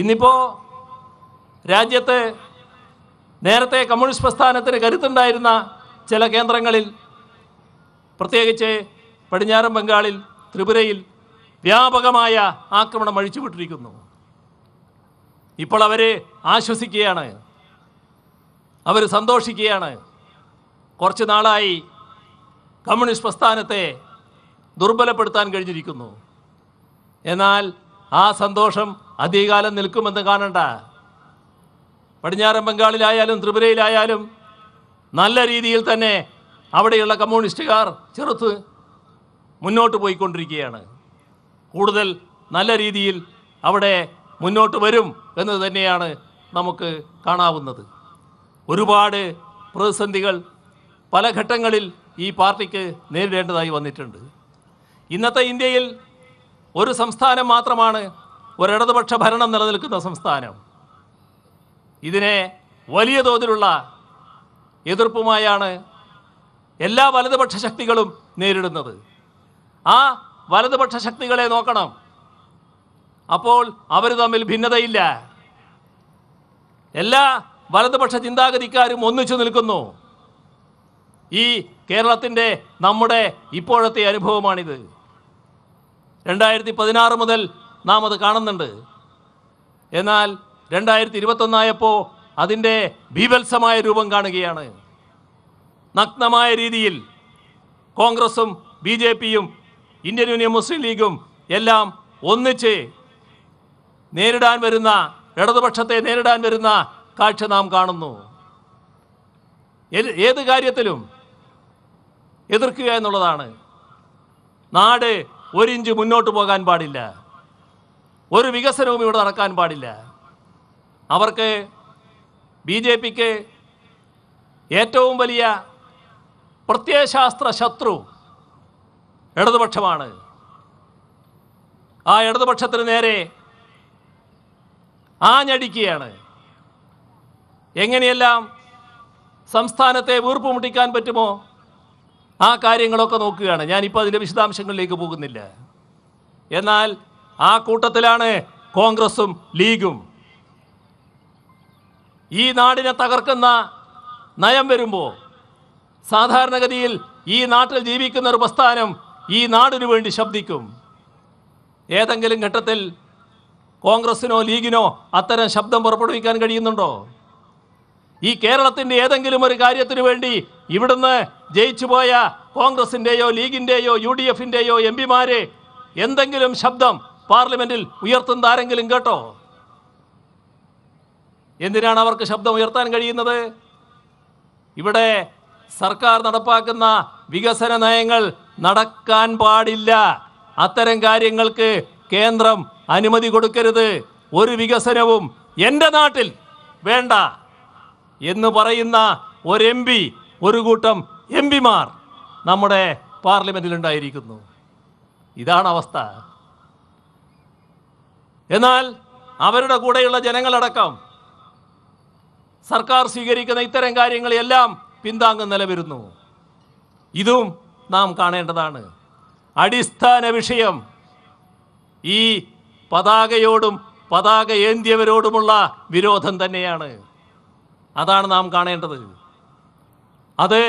ഇന്നിപ്പോ രാജ്യത്ത് നേരത്തെ കമ്മ്യൂണിസ്റ്റ് പ്രസ്ഥാനത്തിന് കരുത്തുണ്ടായിരുന്ന ചില കേന്ദ്രങ്ങളിൽ പ്രത്യേകിച്ച് പടിഞ്ഞാറൻ ബംഗാളിൽ ത്രിപുരയിൽ വ്യാപകമായ ആക്രമണം അഴിച്ചുവിട്ടിരിക്കുന്നു ഇപ്പോൾ അവർ ആശ്വസിക്കുകയാണ് അവർ സന്തോഷിക്കുകയാണ് കുറച്ച് നാളായി കമ്മ്യൂണിസ്റ്റ് പ്രസ്ഥാനത്തെ ദുർബലപ്പെടുത്താൻ കഴിഞ്ഞിരിക്കുന്നു എന്നാൽ ആ സന്തോഷം അധികാലം നിൽക്കുമെന്ന് കാണണ്ട പടിഞ്ഞാറൻ ബംഗാളിലായാലും ത്രിപുരയിലായാലും നല്ല രീതിയിൽ തന്നെ അവിടെയുള്ള കമ്മ്യൂണിസ്റ്റുകാർ ചെറുത്ത് മുന്നോട്ട് പോയിക്കൊണ്ടിരിക്കുകയാണ് കൂടുതൽ നല്ല രീതിയിൽ അവിടെ മുന്നോട്ട് വരും എന്ന് തന്നെയാണ് നമുക്ക് കാണാവുന്നത് ഒരുപാട് പ്രതിസന്ധികൾ പല ഘട്ടങ്ങളിൽ ഈ പാർട്ടിക്ക് നേരിടേണ്ടതായി വന്നിട്ടുണ്ട് ഇന്നത്തെ ഇന്ത്യയിൽ ഒരു സംസ്ഥാനം മാത്രമാണ് ഒരിടതുപക്ഷ ഭരണം നിലനിൽക്കുന്ന സംസ്ഥാനം ഇതിനെ വലിയ തോതിലുള്ള എതിർപ്പുമായാണ് എല്ലാ വലതുപക്ഷ ശക്തികളും നേരിടുന്നത് ആ വലതുപക്ഷ ശക്തികളെ നോക്കണം അപ്പോൾ അവർ തമ്മിൽ ഭിന്നതയില്ല എല്ലാ വലതുപക്ഷ ചിന്താഗതിക്കാരും ഒന്നിച്ചു നിൽക്കുന്നു ഈ കേരളത്തിൻ്റെ നമ്മുടെ ഇപ്പോഴത്തെ അനുഭവമാണിത് രണ്ടായിരത്തി പതിനാറ് മുതൽ നാം അത് കാണുന്നുണ്ട് എന്നാൽ രണ്ടായിരത്തി ഇരുപത്തൊന്നായപ്പോൾ അതിൻ്റെ ഭീവത്സമായ രൂപം കാണുകയാണ് നഗ്നമായ രീതിയിൽ കോൺഗ്രസും ബി ജെ പിയും ഇന്ത്യൻ യൂണിയൻ മുസ്ലിം ലീഗും എല്ലാം ഒന്നിച്ച് നേരിടാൻ വരുന്ന ഇടതുപക്ഷത്തെ നേരിടാൻ വരുന്ന കാഴ്ച നാം കാണുന്നു ഏത് കാര്യത്തിലും എതിർക്കുക എന്നുള്ളതാണ് നാട് ഒരിഞ്ച് മുന്നോട്ട് പോകാൻ പാടില്ല ഒരു വികസനവും ഇവിടെ നടക്കാൻ പാടില്ല അവർക്ക് ബി ജെ പിക്ക് ഏറ്റവും വലിയ പ്രത്യയശാസ്ത്ര ശത്രു ഇടതുപക്ഷമാണ് ആ ഇടതുപക്ഷത്തിന് നേരെ ആഞ്ഞടിക്കുകയാണ് എങ്ങനെയെല്ലാം സംസ്ഥാനത്തെ വീർപ്പ് മുട്ടിക്കാൻ പറ്റുമോ ആ കാര്യങ്ങളൊക്കെ നോക്കുകയാണ് ഞാനിപ്പോൾ അതിൻ്റെ വിശദാംശങ്ങളിലേക്ക് പോകുന്നില്ല എന്നാൽ ആ കൂട്ടത്തിലാണ് കോൺഗ്രസും ലീഗും ഈ നാടിനെ തകർക്കുന്ന നയം വരുമ്പോൾ സാധാരണഗതിയിൽ ഈ നാട്ടിൽ ജീവിക്കുന്ന ഒരു പ്രസ്ഥാനം ഈ നാടിനു വേണ്ടി ശബ്ദിക്കും ഏതെങ്കിലും ഘട്ടത്തിൽ കോൺഗ്രസിനോ ലീഗിനോ അത്തരം ശബ്ദം പുറപ്പെടുവിക്കാൻ കഴിയുന്നുണ്ടോ ഈ കേരളത്തിൻ്റെ ഏതെങ്കിലും ഒരു കാര്യത്തിനു വേണ്ടി ഇവിടുന്ന് ജയിച്ചുപോയ കോൺഗ്രസിൻ്റെയോ ലീഗിൻ്റെയോ യു ഡി എഫിൻ്റെയോ എം പിമാരെ എന്തെങ്കിലും ശബ്ദം പാർലമെന്റിൽ ഉയർത്തുന്നത് ആരെങ്കിലും കേട്ടോ എന്തിനാണ് അവർക്ക് ശബ്ദം ഉയർത്താൻ കഴിയുന്നത് ഇവിടെ സർക്കാർ നടപ്പാക്കുന്ന വികസന നയങ്ങൾ നടക്കാൻ പാടില്ല അത്തരം കാര്യങ്ങൾക്ക് കേന്ദ്രം അനുമതി കൊടുക്കരുത് ഒരു വികസനവും എൻ്റെ നാട്ടിൽ വേണ്ട എന്ന് പറയുന്ന ഒരു എം പി ഒരു കൂട്ടം എം പിമാർ നമ്മുടെ പാർലമെൻറ്റിലുണ്ടായിരിക്കുന്നു ഇതാണ് അവസ്ഥ എന്നാൽ അവരുടെ കൂടെയുള്ള ജനങ്ങളടക്കം സർക്കാർ സ്വീകരിക്കുന്ന ഇത്തരം കാര്യങ്ങളെല്ലാം പിന്താങ്ങും നിലവരുന്നു ഇതും നാം കാണേണ്ടതാണ് അടിസ്ഥാന വിഷയം ഈ പതാകയോടും പതാക ഏന്തിയവരോടുമുള്ള വിരോധം തന്നെയാണ് അതാണ് നാം കാണേണ്ടത് അത്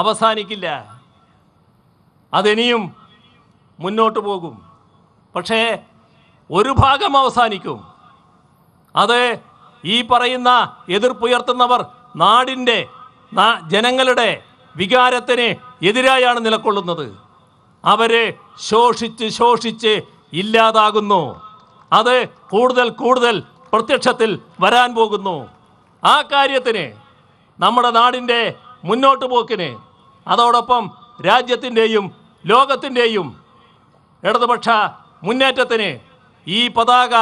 അവസാനിക്കില്ല അതിനിയും മുന്നോട്ട് പോകും പക്ഷേ ഒരു ഭാഗം അവസാനിക്കും അത് ഈ പറയുന്ന എതിർപ്പുയർത്തുന്നവർ നാടിൻ്റെ ജനങ്ങളുടെ വികാരത്തിന് എതിരായാണ് നിലകൊള്ളുന്നത് അവരെ ശോഷിച്ച് ശോഷിച്ച് ഇല്ലാതാകുന്നു അത് കൂടുതൽ കൂടുതൽ പ്രത്യക്ഷത്തിൽ വരാൻ പോകുന്നു ആ കാര്യത്തിന് നമ്മുടെ നാടിൻ്റെ മുന്നോട്ട് പോക്കിന് അതോടൊപ്പം രാജ്യത്തിൻ്റെയും ലോകത്തിൻ്റെയും ഇടതുപക്ഷ മുന്നേറ്റത്തിന് ഈ പതാക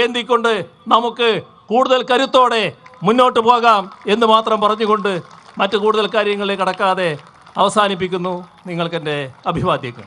ഏന്തിക്കൊണ്ട് നമുക്ക് കൂടുതൽ കരുത്തോടെ മുന്നോട്ട് പോകാം എന്ന് മാത്രം പറഞ്ഞുകൊണ്ട് മറ്റു കൂടുതൽ കാര്യങ്ങളിൽ കടക്കാതെ അവസാനിപ്പിക്കുന്നു നിങ്ങൾക്കെൻ്റെ അഭിവാദ്യങ്ങൾ